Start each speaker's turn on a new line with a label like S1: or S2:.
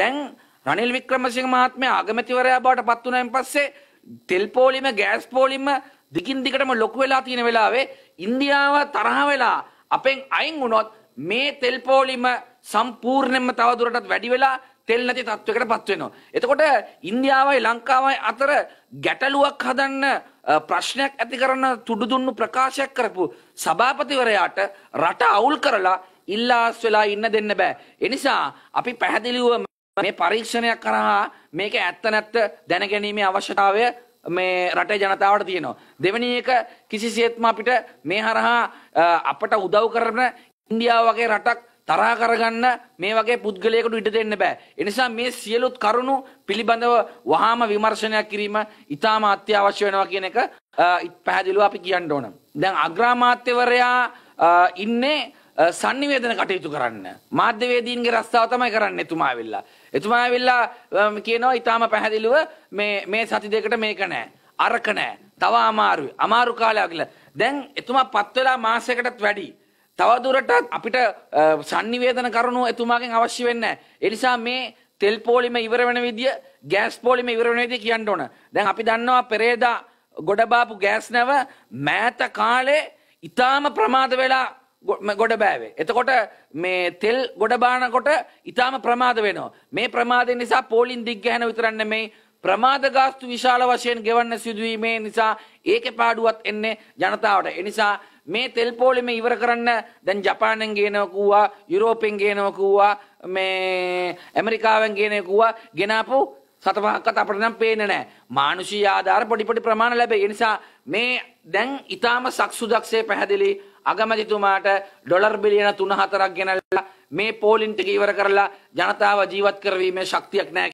S1: දැන් රනිල් වික්‍රමසිංහ මහත්මයා අගමැතිවරයා බවට පත් වුණායින් පස්සේ තෙල් පෝලිම ගෑස් පෝලිම දිගින් දිගටම ලොකු වෙලා තියෙන වෙලාවේ ඉන්දියාව තරහ වෙලා අපෙන් අයින් වුණොත් මේ තෙල් පෝලිම සම්පූර්ණයෙන්ම තවදුරටත් වැඩි වෙලා තෙල් නැති තත්වයකට පත් වෙනවා. එතකොට ඉන්දියාවයි ලංකාවයි අතර ගැටලුවක් හදන්න ප්‍රශ්නයක් ඇති කරන තුඩු දුන්නු ප්‍රකාශයක් කරපු සභාපතිවරයාට රට අවුල් කරලා ඉල්ලාස් වෙලා ඉන්න දෙන්න බෑ. එනිසා අපි පැහැදිලිවම මේ පරීක්ෂණයක් කරහා මේක ඇත්ත නැත්ත දැනගැනීමේ අවශ්‍යතාවය මේ රටේ ජනතාවට තියෙනවා. දෙවැනි එක කිසිසේත්ම අපිට මේ හරහා අපට උදව් කරන ඉන්දියාව වගේ රටක් තරහ කරගන්න මේ වගේ පුද්ගලයෙකුට ඉඩ දෙන්න බෑ. එනිසා මේ සියලුත් කරුණු පිළිබඳව වහාම විමර්ශනයක් කිරීම ඉතාම අත්‍යවශ්‍ය වෙනවා කියන එක පැහැදිලිව අපි කියන්න ඕන. දැන් අග්‍රාමාත්‍යවරයා ඉන්නේ sannivedana කටයුතු කරන්න. මාධ්‍යවේදීන්ගේ රස්සාව තමයි කරන්න එතුමා ඇවිල්ලා. එතුමා ඇවිල්ලා කියනවා ඊටාම පැහැදිලිව මේ මේ සති දෙකට මේක නෑ. අරක නෑ. තව අමාරුයි. අමාරු කාලයක් කියලා. දැන් එතුමා පත් වෙලා මාසයකටත් වැඩි. තවදුරටත් අපිට sannivedana කරුණු එතුමාගෙන් අවශ්‍ය වෙන්නේ නෑ. ඒ නිසා මේ තෙල් පෝලිම ඉවර වෙන විදිය, ගෑස් පෝලිම ඉවර වෙන විදිය කියන්න ඕන. දැන් අපි දන්නවා පෙරේදා ගොඩබාපු ගෑස් නැව මෑත කාලේ ඊටාම ප්‍රමාද වෙලා ගොඩ බෑවේ. එතකොට මේ තෙල් ගොඩ බානකොට ඉතාම ප්‍රමාද වෙනවා. මේ ප්‍රමාදය නිසා පෝලින් දිග්ගහන විතරක් නෙමෙයි ප්‍රමාද ගාස්තු විශාල වශයෙන් ගෙවන්න සිදුවීමේ නිසා ඒකේ පාඩුවත් එන්නේ ජනතාවට. ඒ නිසා මේ තෙල් පෝලිම ඉවර කරන්න දැන් ජපානෙන් ගේනවා කිව්වා, යුරෝපෙන් ගේනවා කිව්වා, මේ ඇමරිකාවෙන් ගේනවා කිව්වා, ගෙනාපු සතපහක්වත් අපට නම් පේන්නේ නැහැ. මානුෂීය ආධාර පොඩි පොඩි ප්‍රමාණ ලැබේ. ඒ නිසා මේ දැන් ඊටාම සක්සුදක්ෂේ පැහැදිලි අගමැතිතුමාට ඩොලර් බිලියන 3-4ක් ගෙනල්ලා මේ පෝලින්ට ඉවර කරලා ජනතාව ජීවත් කරවීමේ ශක්තියක් නැහැ